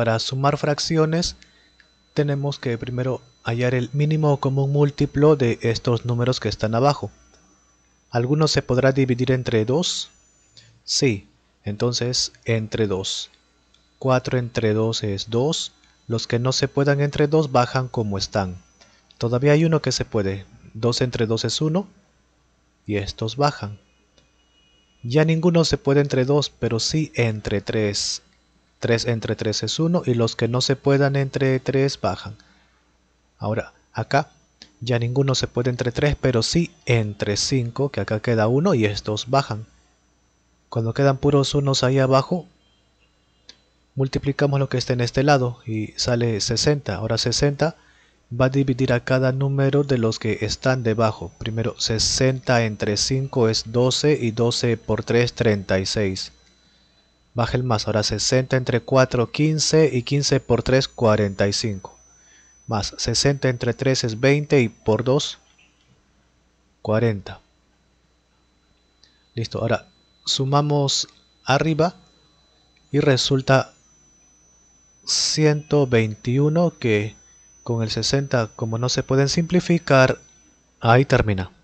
para sumar fracciones tenemos que primero hallar el mínimo común múltiplo de estos números que están abajo. ¿Alguno se podrá dividir entre 2? Sí, entonces entre 2. 4 entre 2 es 2. Los que no se puedan entre 2 bajan como están. Todavía hay uno que se puede. 2 entre 2 es 1 y estos bajan. Ya ninguno se puede entre 2, pero sí entre 3. 3 entre 3 es 1 y los que no se puedan entre 3 bajan. Ahora, acá ya ninguno se puede entre 3, pero sí entre 5, que acá queda 1 y estos bajan. Cuando quedan puros unos ahí abajo, multiplicamos lo que está en este lado y sale 60. Ahora 60 va a dividir a cada número de los que están debajo. Primero 60 entre 5 es 12 y 12 por 3 36 baja el más, ahora 60 entre 4, 15 y 15 por 3, 45 más 60 entre 3 es 20 y por 2, 40 listo, ahora sumamos arriba y resulta 121 que con el 60 como no se pueden simplificar ahí termina